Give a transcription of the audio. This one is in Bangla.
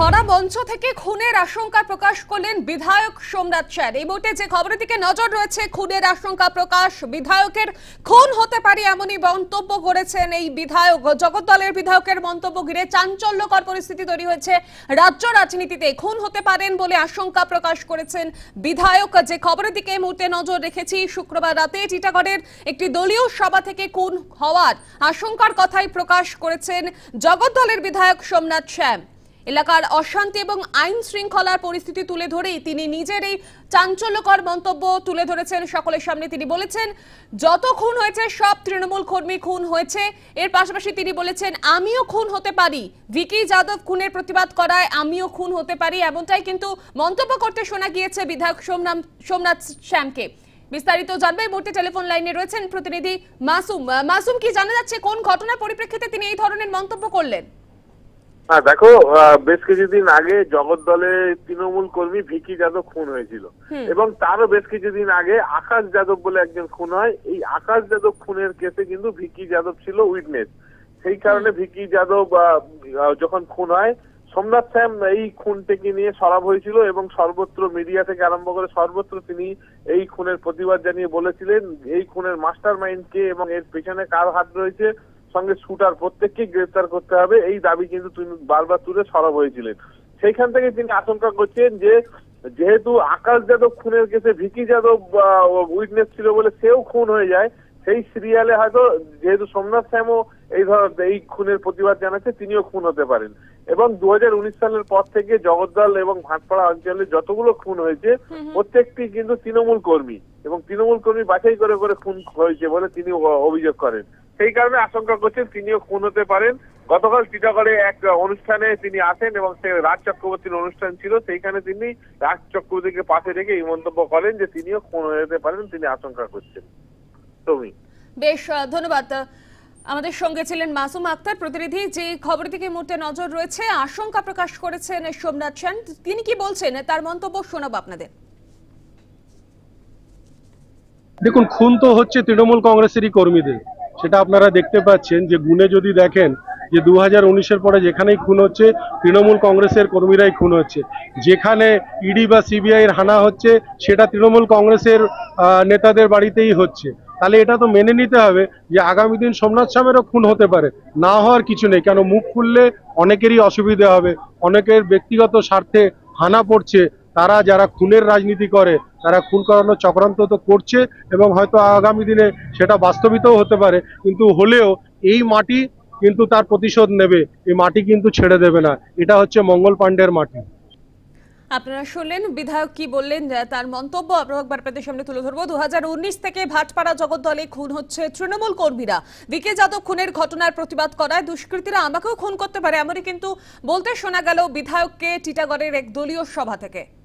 ধরা মঞ্চ থেকে খুনের আশঙ্কা প্রকাশ করলেন বিধায়ক সোমনাথ স্যার এই মুহূর্তে যে খবরের দিকে নজর রয়েছে খুনের আশঙ্কা প্রকাশ বিধায়কের খুন হতে পারে এমনই মন্তব্য করেছেন এই বিধায়ক জগদ্দলের বিধায়কের মন্তব্য ঘিরে চাঞ্চল্যকর পরিস্থিতি তৈরি হয়েছে রাজ্য রাজনীতিতে খুন হতে পারেন বলে আশঙ্কা প্রকাশ করেছেন বিধায়ক যে খবরের দিকে এই মুহূর্তে নজর রেখেছি শুক্রবার রাতে টিটাগড়ের একটি দলীয় সভা থেকে খুন হওয়ার আশঙ্কার কথাই প্রকাশ করেছেন জগদ্দলের বিধায়ক সোমনাথ শ্যাম এলাকার অশান্তি এবং আইন শৃঙ্খলার পরিস্থিতি তুলে ধরেই তিনি নিজের এই চাঞ্চল্যকর মন্তব্য তুলে ধরেছেন সকলের সামনে তিনি বলেছেন যত খুন হয়েছে সব তৃণমূল কর্মী খুন হয়েছে এর পাশাপাশি তিনি বলেছেন আমিও খুন হতে পারি ভিকি যাদব খুনের প্রতিবাদ করায় আমিও খুন হতে পারি এমনটাই কিন্তু মন্তব্য করতে শোনা গিয়েছে বিধায়ক সোমনাথ সোমনাথ শ্যামকে বিস্তারিত জানবে মুহূর্তে টেলিফোন লাইনে রয়েছেন প্রতিনিধি মাসুম মাসুম কি জানা যাচ্ছে কোন ঘটনার পরিপ্রেক্ষিতে তিনি এই ধরনের মন্তব্য করলেন না দেখো বেশ কিছুদিন আগে জগৎ দলে তৃণমূল কর্মী ভিকি যাদব খুন হয়েছিল এবং তারও বেশ কিছুদিন আগে আকাশ যাদব বলে একজন খুন হয় এই আকাশ যাদব খুনের কেসে কিন্তু ভিকি যাদব ছিল উইটনেস সেই কারণে ভিকি যাদব যখন খুন হয় সোমনাথ স্যাম এই খুনটিকে নিয়ে সরব হয়েছিল এবং সর্বত্র মিডিয়া থেকে আরম্ভ করে সর্বত্র তিনি এই খুনের প্রতিবাদ জানিয়ে বলেছিলেন এই খুনের মাস্টার মাইন্ড কে এবং এর পেছনে কার হাত রয়েছে সঙ্গে শুটার প্রত্যেককে গ্রেফতার করতে হবে এই দাবি কিন্তু তিনি বারবার তুলে সরব হয়েছিলেন সেইখান থেকে তিনি আশঙ্কা করছেন যে যেহেতু আকাশ যাদব খুনের কেসে ভিকি যাদব উইটনেস ছিল বলে সেও খুন হয়ে যায় সেই সিরিয়ালে হয়তো যেহেতু সোমনাথ শ্যামও এই ধরনের এই খুনের প্রতিবাদ জানাচ্ছে তিনিও খুন হতে পারেন এবং দু সালের পর থেকে জগদ্দল এবং ভাটপাড়া অঞ্চলে যতগুলো খুন হয়েছে প্রত্যেকটি কিন্তু তৃণমূল কর্মী এবং তৃণমূল কর্মী বাছাই করে করে খুন হয়েছে বলে তিনি অভিযোগ করেন সেই কারণে আশঙ্কা করছেন তিনিও খুন হতে পারেন গতকাল টিটাগড়ে এক অনুষ্ঠানে তিনি আসেন এবং সে রাজ চক্রবর্তীর অনুষ্ঠান ছিল সেইখানে তিনি রাজ চক্রবর্তীকে পাশে রেখে এই মন্তব্য করেন যে তিনিও খুন হয়ে যেতে পারেন তিনি আশঙ্কা করছেন তুমি বেশ ধন্যবাদ আমাদের সঙ্গে ছিলেন মাসুম আক্তার প্রতিনিধি যে খবর থেকে মুহূর্তে নজর রয়েছে আশঙ্কা প্রকাশ করেছেন সোমনাথ সেন তিনি কি বলছেন তার মন্তব্য শোনাবো আপনাদের দেখুন খুন তো হচ্ছে তৃণমূল কংগ্রেসেরই কর্মীদের সেটা আপনারা দেখতে পাচ্ছেন যে গুনে যদি দেখেন যে দু হাজার পরে যেখানেই খুন হচ্ছে তৃণমূল কংগ্রেসের কর্মীরাই খুন হচ্ছে যেখানে ইডি e বা সিবিআইয়ের হানা হচ্ছে সেটা তৃণমূল কংগ্রেসের নেতাদের বাড়িতেই হচ্ছে তাহলে এটা তো মেনে নিতে হবে যে আগামী দিন সোমনাথ স্বামেরও খুন হতে পারে না হওয়ার কিছু নেই কেন মুখ খুললে অনেকেরই অসুবিধে হবে অনেকের ব্যক্তিগত স্বার্থে হানা পড়ছে তারা যারা খুনের রাজনীতি করে তারা খুন করানোর চক্রান্ত তো করছে এবং হয়তো আগামী দিনে সেটা বাস্তবিতও হতে পারে কিন্তু হলেও এই মাটি কিন্তু তার প্রতিশোধ নেবে এই মাটি কিন্তু ছেড়ে দেবে না এটা হচ্ছে মঙ্গল পাণ্ডের মাটি আপনারা শুনলেন বিধায়ক কি বললেন তার মন্তব্য আপনার আপনাদের সামনে তুলে ধরবো দু থেকে ভাটপাড়া দলে খুন হচ্ছে তৃণমূল কর্মীরা বিকে যাদব খুনের ঘটনার প্রতিবাদ করায় দুষ্কৃতীরা আমাকেও খুন করতে পারে এমনই কিন্তু বলতে শোনা গেল বিধায়ককে টিটাগড়ের এক দলীয় সভা থেকে